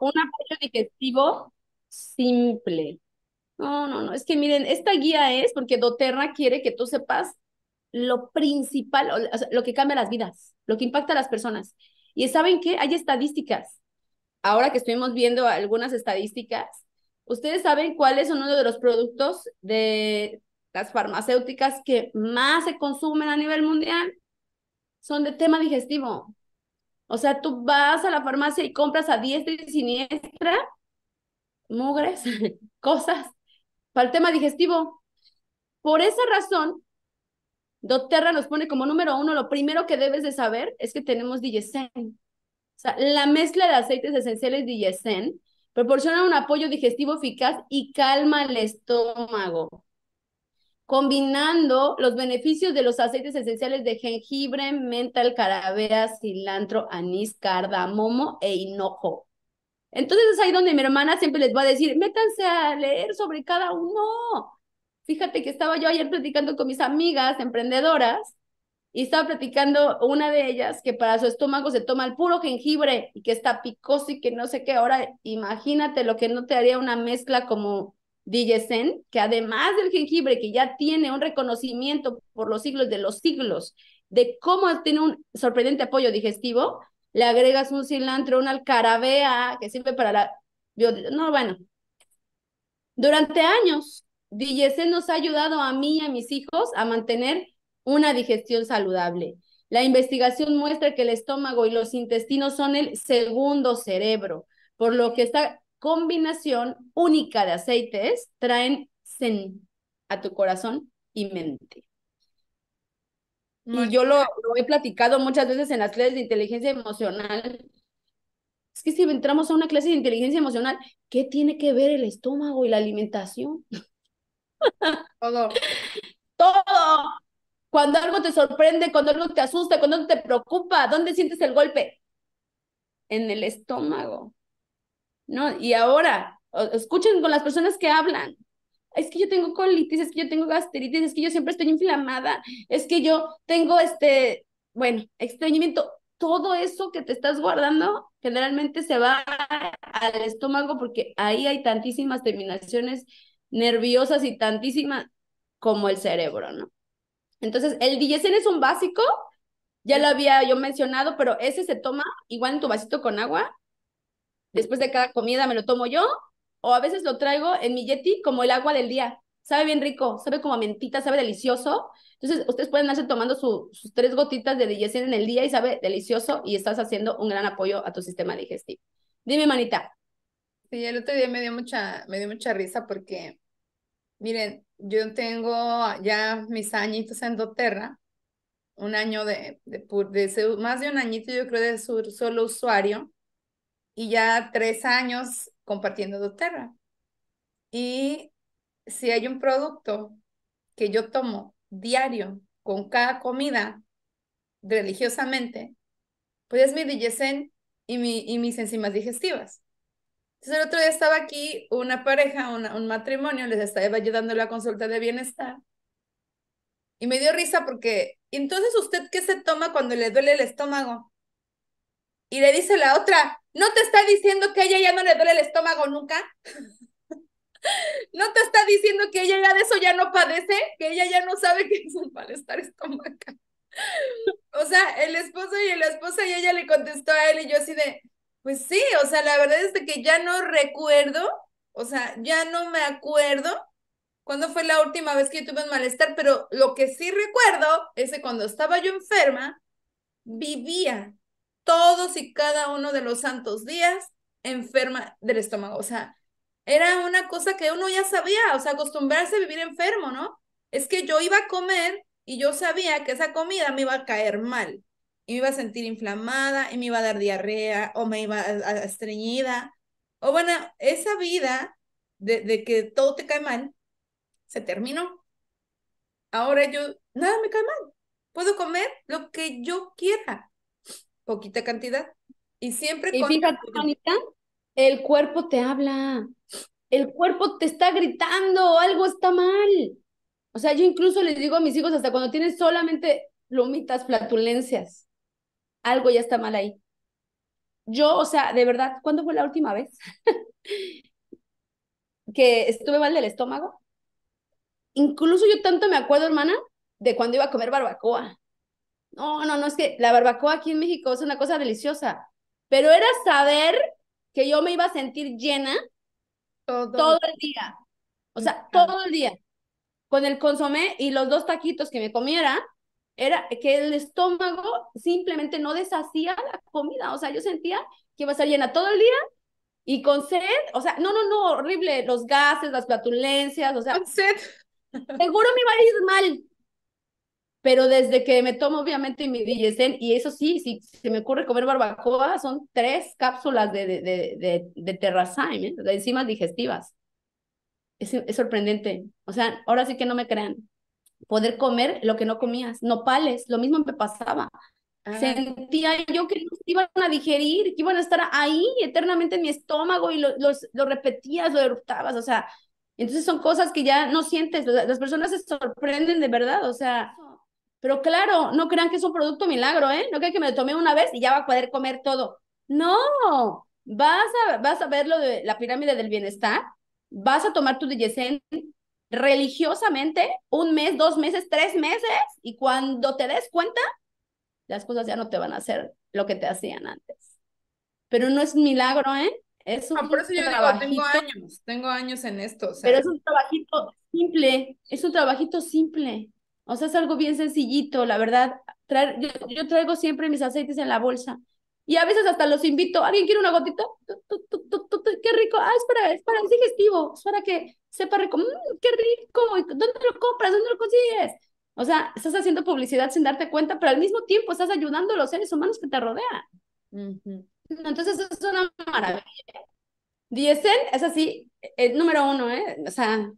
un apoyo digestivo simple. No, no, no, es que miren, esta guía es porque doTERRA quiere que tú sepas lo principal, o lo que cambia las vidas, lo que impacta a las personas. Y saben qué, hay estadísticas. Ahora que estuvimos viendo algunas estadísticas, ustedes saben cuál es uno de los productos de las farmacéuticas que más se consumen a nivel mundial. Son de tema digestivo. O sea, tú vas a la farmacia y compras a diestra y siniestra mugres, cosas, para el tema digestivo. Por esa razón, Doterra nos pone como número uno, lo primero que debes de saber es que tenemos diesen. O sea, la mezcla de aceites esenciales diesen proporciona un apoyo digestivo eficaz y calma el estómago combinando los beneficios de los aceites esenciales de jengibre, menta, carabea, cilantro, anís, cardamomo e hinojo. Entonces es ahí donde mi hermana siempre les va a decir, métanse a leer sobre cada uno. Fíjate que estaba yo ayer platicando con mis amigas emprendedoras y estaba platicando una de ellas que para su estómago se toma el puro jengibre y que está picoso y que no sé qué. Ahora imagínate lo que no te haría una mezcla como Digesen, que además del jengibre, que ya tiene un reconocimiento por los siglos de los siglos, de cómo tiene un sorprendente apoyo digestivo, le agregas un cilantro, una alcarabea, que sirve para la... No, bueno. Durante años, Digesen nos ha ayudado a mí y a mis hijos a mantener una digestión saludable. La investigación muestra que el estómago y los intestinos son el segundo cerebro, por lo que está combinación única de aceites traen a tu corazón y mente. y yo lo, lo, he platicado muchas veces en las clases de inteligencia emocional. Es que si entramos a una clase de inteligencia emocional, ¿qué tiene que ver el estómago y la alimentación? Todo. Todo. Cuando algo te sorprende, cuando algo te asusta, cuando algo te preocupa, ¿dónde sientes el golpe? En el estómago. ¿no? Y ahora, escuchen con las personas que hablan. Es que yo tengo colitis, es que yo tengo gastritis, es que yo siempre estoy inflamada, es que yo tengo este, bueno, estreñimiento. Todo eso que te estás guardando generalmente se va al estómago porque ahí hay tantísimas terminaciones nerviosas y tantísimas como el cerebro, ¿no? Entonces, el diésel es un básico, ya lo había yo mencionado, pero ese se toma igual en tu vasito con agua después de cada comida me lo tomo yo, o a veces lo traigo en mi Yeti como el agua del día. Sabe bien rico, sabe como mentita, sabe delicioso. Entonces, ustedes pueden hacer tomando sus tres gotitas de digestión en el día y sabe delicioso y estás haciendo un gran apoyo a tu sistema digestivo. Dime, manita. Sí, el otro día me dio mucha, me dio mucha risa porque, miren, yo tengo ya mis añitos en doTERRA, un año de, de, más de un añito yo creo de su, solo usuario, y ya tres años compartiendo doTERRA. Y si hay un producto que yo tomo diario con cada comida religiosamente, pues es mi Digesén y, mi, y mis enzimas digestivas. Entonces el otro día estaba aquí una pareja, un matrimonio, les estaba ayudando la consulta de bienestar y me dio risa porque, entonces, ¿usted qué se toma cuando le duele el estómago? Y le dice la otra, ¿no te está diciendo que a ella ya no le duele el estómago nunca? ¿No te está diciendo que ella ya de eso ya no padece? ¿Que ella ya no sabe qué es un malestar estomacal? O sea, el esposo y la esposa y ella le contestó a él y yo así de, pues sí, o sea, la verdad es de que ya no recuerdo, o sea, ya no me acuerdo cuándo fue la última vez que yo tuve un malestar, pero lo que sí recuerdo es que cuando estaba yo enferma, vivía todos y cada uno de los santos días enferma del estómago. O sea, era una cosa que uno ya sabía, o sea, acostumbrarse a vivir enfermo, ¿no? Es que yo iba a comer y yo sabía que esa comida me iba a caer mal y me iba a sentir inflamada y me iba a dar diarrea o me iba a, estreñida. O bueno, esa vida de, de que todo te cae mal se terminó. Ahora yo, nada me cae mal. Puedo comer lo que yo quiera poquita cantidad. Y siempre... Y fíjate, el cuerpo te habla, el cuerpo te está gritando, algo está mal. O sea, yo incluso les digo a mis hijos, hasta cuando tienes solamente lomitas, flatulencias, algo ya está mal ahí. Yo, o sea, de verdad, ¿cuándo fue la última vez que estuve mal del estómago? Incluso yo tanto me acuerdo, hermana, de cuando iba a comer barbacoa no, no, no, es que la barbacoa aquí en México es una cosa deliciosa, pero era saber que yo me iba a sentir llena todo, el día, o sea, todo el día, con el consomé y los dos taquitos que me comiera, era que el estómago simplemente no deshacía la comida, o sea, yo sentía que iba a estar llena todo el día y con sed, o sea, no, no, no, horrible, los gases, las platulencias, o sea, sed. Seguro me iba a ir mal, pero desde que me tomo obviamente mi Diesen, y eso sí, si se me ocurre comer barbacoa, son tres cápsulas de, de, de, de, Terrazyme, ¿eh? de enzimas digestivas. Es, sorprendente. O sea, ahora sí que no me crean. Poder comer lo que no comías, nopales, lo mismo me pasaba. Ah. Sentía yo que no iban a digerir, que iban a estar ahí eternamente en mi estómago y lo, los, lo repetías, lo eruptabas, o sea, entonces son cosas que ya no sientes, las personas se sorprenden de verdad, o sea, pero claro, no crean que es un producto milagro, ¿eh? No crean que me lo tomé una vez y ya va a poder comer todo. No, vas a, vas a ver lo de la pirámide del bienestar, vas a tomar tu digesén religiosamente un mes, dos meses, tres meses, y cuando te des cuenta, las cosas ya no te van a hacer lo que te hacían antes. Pero no es un milagro, ¿eh? Es ah, un ah, por eso yo tengo años, tengo años en esto. Pero es un trabajito simple, es un trabajito simple. O sea, es algo bien sencillito, la verdad. Traer, yo, yo, traigo siempre mis aceites en la bolsa. Y a veces hasta los invito. ¿Alguien quiere una gotita? ¡Qué rico! Ah, es para, es para, el digestivo. Es para que sepa rico. Mm, ¡Qué rico! ¿Dónde lo compras? ¿Dónde lo consigues? O sea, estás haciendo publicidad sin darte cuenta, pero al mismo tiempo estás ayudando a los seres humanos que te rodean. Entonces, es una maravilla. Diecen es así, el eh, número uno, ¿eh? O sea,